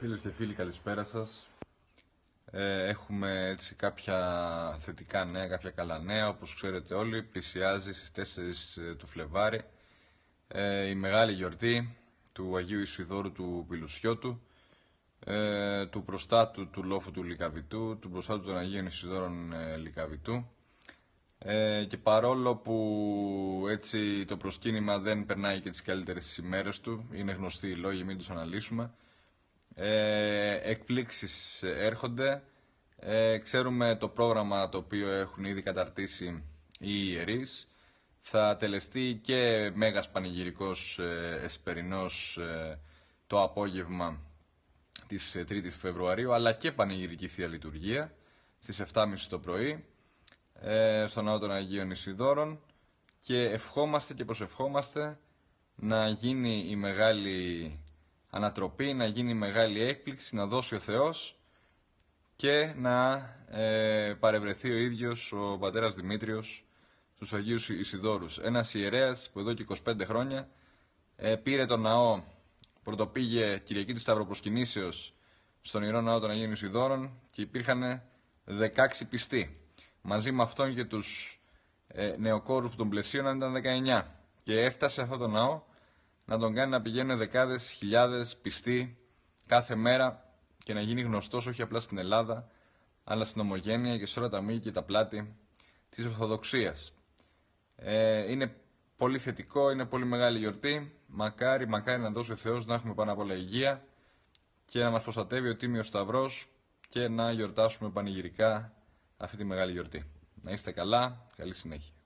Φίλες και φίλοι καλησπέρα σας. Ε, έχουμε έτσι κάποια θετικά νέα, κάποια καλά νέα. Όπως ξέρετε όλοι, πλησιάζει στις 4 ε, του Φλεβάρι ε, η μεγάλη γιορτή του Αγίου Ισιδόρου του Πιλουσιώτου, ε, του προστάτου του Λόφου του Λικαβητού, του προστάτου των Αγίων Ισιδόρων Λικαβητού. και παρόλο που έτσι το προσκύνημα δεν περνάει και τις καλύτερες ημέρες του, είναι γνωστοί οι λόγοι, μην τους αναλύσουμε, ε, εκπλήξεις έρχονται. Ε, ξέρουμε το πρόγραμμα το οποίο έχουν ήδη καταρτήσει οι ιερείς. Θα τελεστεί και μέγας πανηγυρικός ε, εσπερινός ε, το απόγευμα της 3ης ε, Φεβρουαρίου, αλλά και πανηγυρική Θεία Λειτουργία στις 7.30 το πρωί στον Ναό των Αγίων και ευχόμαστε και προσευχόμαστε να γίνει η μεγάλη ανατροπή, να γίνει μεγάλη έκπληξη, να δώσει ο Θεός και να ε, παρευρεθεί ο ίδιος ο πατέρας Δημήτριος στους Αγίους Ισιδόρους. Ένας ιερέας που εδώ και 25 χρόνια ε, πήρε τον ναό, πρωτοπήγε Κυριακή της Σταυροπροσκυνήσεως στον Ιερό Ναό των Αγίων Ισιδόρων και υπήρχαν 16 πιστοί. Μαζί με αυτόν και τους ε, νεοκόρους που τον πλαισίωναν ήταν 19 και έφτασε αυτό το ναό να τον κάνει να πηγαίνουν δεκάδες, χιλιάδες πιστοί κάθε μέρα και να γίνει γνωστός όχι απλά στην Ελλάδα, αλλά στην ομογένεια και σε όλα τα μήκη και τα πλάτη της Ορθοδοξίας. Ε, είναι πολύ θετικό, είναι πολύ μεγάλη γιορτή. Μακάρι, μακάρι να δώσει ο Θεός να έχουμε πάνω απ' όλα υγεία και να μας προστατεύει ο Τίμιος Σταυρός και να γιορτάσουμε πανηγυρικά αυτή τη μεγάλη γιορτή. Να είστε καλά, καλή συνέχεια.